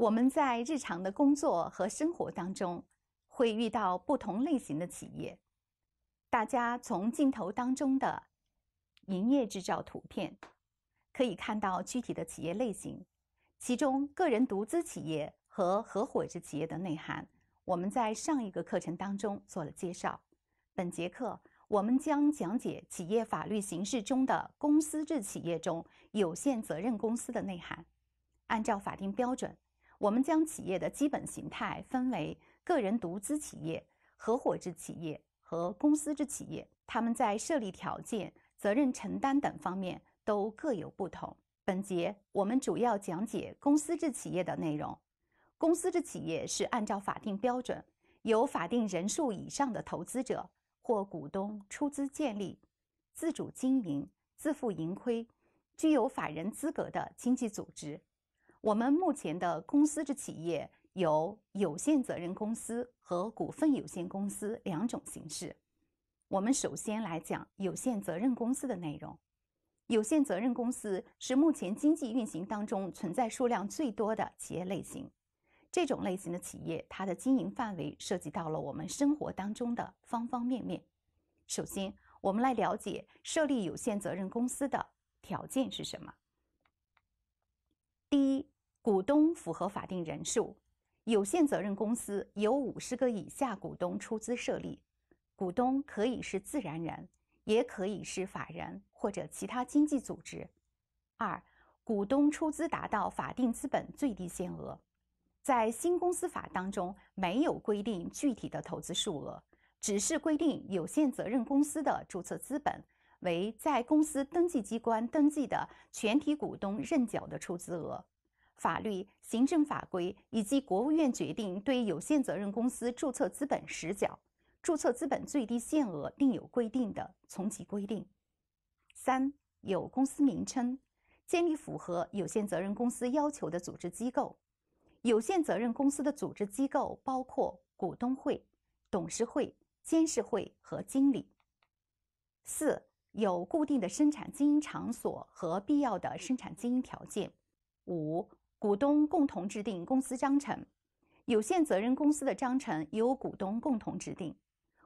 我们在日常的工作和生活当中，会遇到不同类型的企业。大家从镜头当中的营业执照图片，可以看到具体的企业类型。其中，个人独资企业和合伙制企业的内涵，我们在上一个课程当中做了介绍。本节课我们将讲解企业法律形式中的公司制企业中有限责任公司的内涵。按照法定标准。我们将企业的基本形态分为个人独资企业、合伙制企业和公司制企业，他们在设立条件、责任承担等方面都各有不同。本节我们主要讲解公司制企业的内容。公司制企业是按照法定标准，由法定人数以上的投资者或股东出资建立、自主经营、自负盈亏、具有法人资格的经济组织。我们目前的公司制企业有有限责任公司和股份有限公司两种形式。我们首先来讲有限责任公司的内容。有限责任公司是目前经济运行当中存在数量最多的企业类型。这种类型的企业，它的经营范围涉及到了我们生活当中的方方面面。首先，我们来了解设立有限责任公司的条件是什么。第一。股东符合法定人数，有限责任公司由五十个以下股东出资设立，股东可以是自然人，也可以是法人或者其他经济组织。二，股东出资达到法定资本最低限额，在新公司法当中没有规定具体的投资数额，只是规定有限责任公司的注册资本为在公司登记机关登记的全体股东认缴的出资额。法律、行政法规以及国务院决定对有限责任公司注册资本实缴、注册资本最低限额另有规定的，从其规定。三、有公司名称，建立符合有限责任公司要求的组织机构。有限责任公司的组织机构包括股东会、董事会、监事会和经理。四、有固定的生产经营场所和必要的生产经营条件。五、股东共同制定公司章程，有限责任公司的章程由股东共同制定，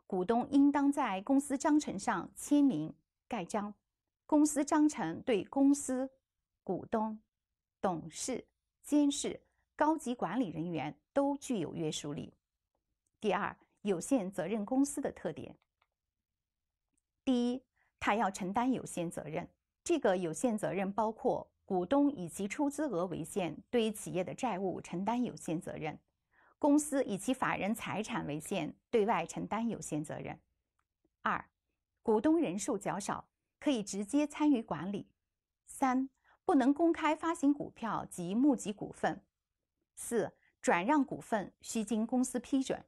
股东应当在公司章程上签名盖章。公司章程对公司、股东、董事、监事、高级管理人员都具有约束力。第二，有限责任公司的特点：第一，它要承担有限责任，这个有限责任包括。股东以其出资额为限对企业的债务承担有限责任，公司以其法人财产为限对外承担有限责任。二、股东人数较少，可以直接参与管理。三、不能公开发行股票及募集股份。四、转让股份需经公司批准。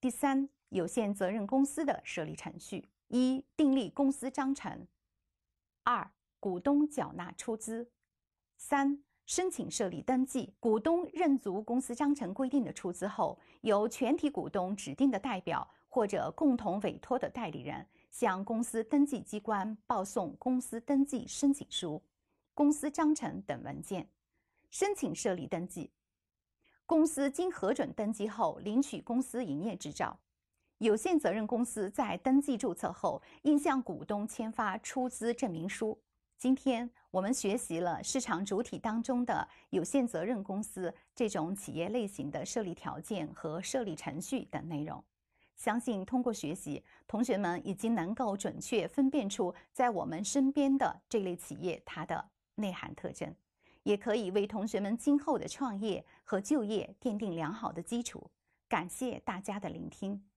第三，有限责任公司的设立程序：一、订立公司章程；二、股东缴纳出资，三、申请设立登记。股东认足公司章程规定的出资后，由全体股东指定的代表或者共同委托的代理人向公司登记机关报送公司登记申请书、公司章程等文件，申请设立登记。公司经核准登记后，领取公司营业执照。有限责任公司在登记注册后，应向股东签发出资证明书。今天我们学习了市场主体当中的有限责任公司这种企业类型的设立条件和设立程序等内容。相信通过学习，同学们已经能够准确分辨出在我们身边的这类企业它的内涵特征，也可以为同学们今后的创业和就业奠定良好的基础。感谢大家的聆听。